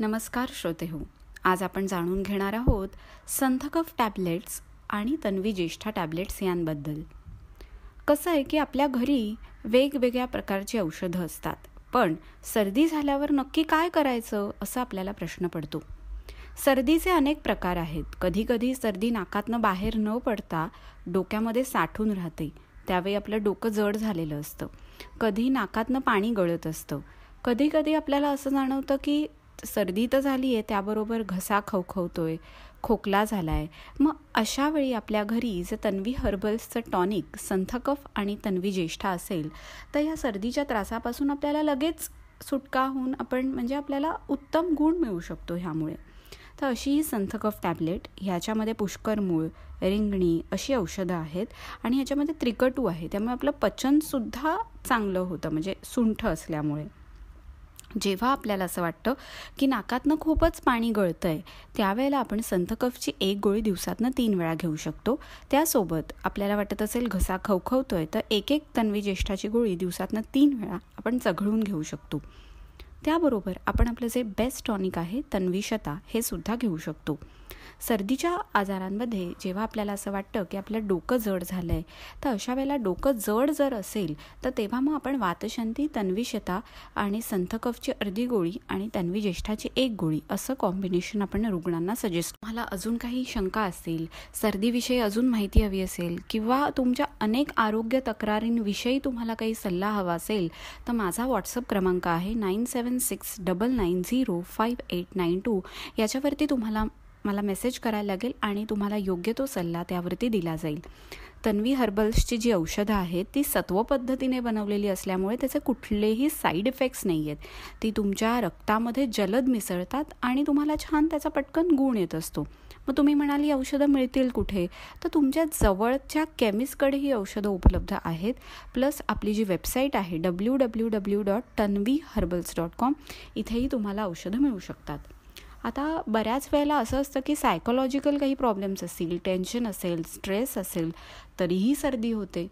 नमस्कार श्रोते हो आज आपण जाणून घेणार आहोत संथकफ टॅबलेट्स आणि तन्वी ज्येष्ठा टॅबलेट्स यांबद्दल कसं आहे की आपल्या घरी वेगवेगळ्या प्रकारची औषधं असतात पण सर्दी झाल्यावर नक्की काय करायचं असं आपल्याला प्रश्न पडतो सर्दीचे अनेक प्रकार आहेत कधीकधी सर्दी नाकातनं बाहेर न पडता डोक्यामध्ये साठून राहते त्यावेळी आपलं डोकं जड झालेलं असतं कधी नाकातनं पाणी गळत असतं कधीकधी आपल्याला असं जाणवतं की सर्दी तर झाली आहे त्याबरोबर घसा खवखवतोय खोकला झाला आहे मग अशा वेळी आपल्या घरी जर तन्वी हर्बल्सचं टॉनिक संथकफ आणि तन्वी ज्येष्ठा असेल तर ह्या सर्दीच्या त्रासापासून आपल्याला लगेच सुटका होऊन आपण म्हणजे आपल्याला उत्तम गुण मिळू शकतो ह्यामुळे तर अशी ही संथकफ टॅबलेट ह्याच्यामध्ये पुष्कर मूळ रिंगणी अशी औषधं आहेत आणि ह्याच्यामध्ये त्रिकटू आहे त्यामुळे आपलं पचनसुद्धा चांगलं होतं म्हणजे सुंठ असल्यामुळे जेव्हा आपल्याला असं वाटतं की नाकातनं खूपच पाणी गळतं आहे त्यावेळेला आपण संथकफची एक गोळी दिवसातनं तीन वेळा घेऊ शकतो त्यासोबत आपल्याला वाटत असेल घसा खवखवतो आहे तर एक एक तन्वी ज्येष्ठाची गोळी दिवसातनं तीन वेळा आपण चघळून घेऊ शकतो त्याबरोबर आपण आपलं जे बेस्ट टॉनिक आहे तन्वी शता हे सुद्धा घेऊ शकतो सर्दीच्या आजारांमध्ये जेव्हा आपल्याला असं वाटतं की आपलं डोकं जड झालं आहे तर अशा वेळेला डोकं जड जर असेल तर तेव्हा मग आपण वातशांती तन्विशता आणि संथकफची अर्धी गोळी आणि तन्वी ज्येष्ठाची एक गोळी असं कॉम्बिनेशन आपण रुग्णांना सजेस्ट तुम्हाला अजून काही शंका असतील सर्दीविषयी अजून माहिती हवी असेल किंवा तुमच्या अनेक आरोग्य तक्रारींविषयी तुम्हाला काही सल्ला हवा असेल तर माझा व्हॉट्सअप क्रमांक आहे nine seven six double nine zero five eight nine two याच्यावरती तुम्हाला मला मेसेज करायला लागेल आणि तुम्हाला योग्य तो सल्ला त्यावरती दिला जाईल तन्वी हर्बल्सची जी औषधं आहेत ती सत्व पद्धतीने बनवलेली असल्यामुळे त्याचे कुठलेही साईड इफेक्ट्स नाही आहेत ती तुमच्या रक्तामध्ये जलद मिसळतात आणि तुम्हाला छान त्याचा पटकन गुण येत असतो मग तुम्ही म्हणाली औषधं मिळतील कुठे तर तुमच्या जवळच्या केमिस्टकडे ही औषधं उपलब्ध आहेत प्लस आपली जी वेबसाईट आहे W W W dot Tanvi Herbals dot com इथेही तुम्हाला औषधं मिळू शकतात आता बऱ्याच वेळेला असं असतं की सायकोलॉजिकल काही प्रॉब्लेम्स असतील टेन्शन असेल स्ट्रेस असेल तरीही सर्दी होते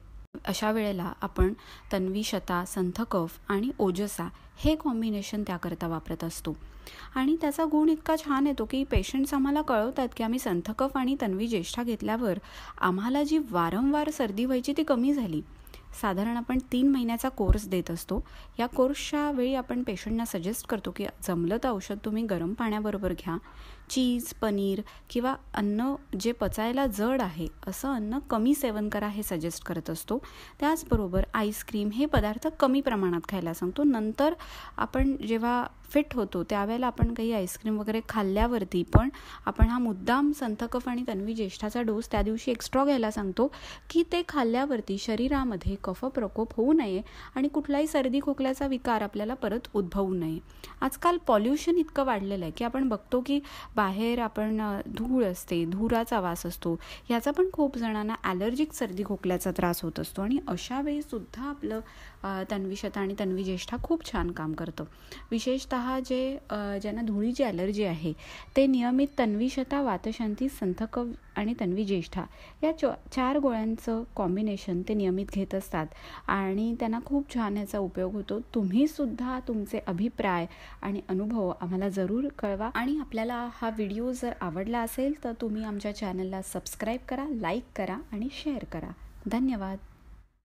अशा वेळेला आपण तन्वी शता संथ कफ आणि ओजसा हे कॉम्बिनेशन त्याकरता वापरत असतो आणि त्याचा गुण इतका छान येतो की पेशंट्स आम्हाला कळवतात की आम्ही संथकफ आणि तन्वी ज्येष्ठा घेतल्यावर आम्हाला जी वारंवार सर्दी व्हायची ती कमी झाली साधारण आपण तीन महिन्याचा कोर्स देत असतो या कोर्सच्या वेळी आपण पेशंटना सजेस्ट करतो की जमलं तर औषध तुम्ही गरम पाण्याबरोबर घ्या चीज पनीर किंवा अन्न जे पचायला जड आहे असं अन्न कमी सेवन करा हे सजेस्ट करत असतो त्याचबरोबर आईस्क्रीम हे पदार्थ कमी प्रमाणात खायला सांगतो नंतर आपण जेव्हा फिट होतो त्यावेळेला आपण काही आईस्क्रीम वगैरे खाल्ल्यावरती पण आपण हा मुद्दाम संथकफ आणि तन्वी ज्येष्ठाचा डोस त्या दिवशी एक्स्ट्रा घ्यायला सांगतो की ते खाल्ल्यावरती शरीरामध्ये कफ प्रकोप होऊ नये आणि कुठलाही सर्दी खोकल्याचा विकार आपल्याला परत उद्भवू नये आजकाल पॉल्युशन इतकं वाढलेलं आहे की आपण बघतो की बाहेर आपण धूळ असते धुराचा वास असतो याचा पण खूप जणांना ॲलर्जिक सर्दी खोकल्याचा त्रास होत असतो आणि अशा वेळीसुद्धा आपलं तन्वी आणि तन्वी ज्येष्ठा खूप छान काम करतं विशेषतः हा जे ज्यांना धुळीची ॲलर्जी आहे ते नियमित तन्वीशता वातशांती संथक आणि तन्वी ज्येष्ठा या चो चार गोळ्यांचं कॉम्बिनेशन ते नियमित घेत असतात आणि त्यांना खूप छान याचा उपयोग होतो तुम्हीसुद्धा तुमचे अभिप्राय आणि अनुभव आम्हाला जरूर कळवा आणि आपल्याला हा व्हिडिओ जर आवडला असेल तर तुम्ही आमच्या चॅनलला सबस्क्राईब करा लाईक करा आणि शेअर करा धन्यवाद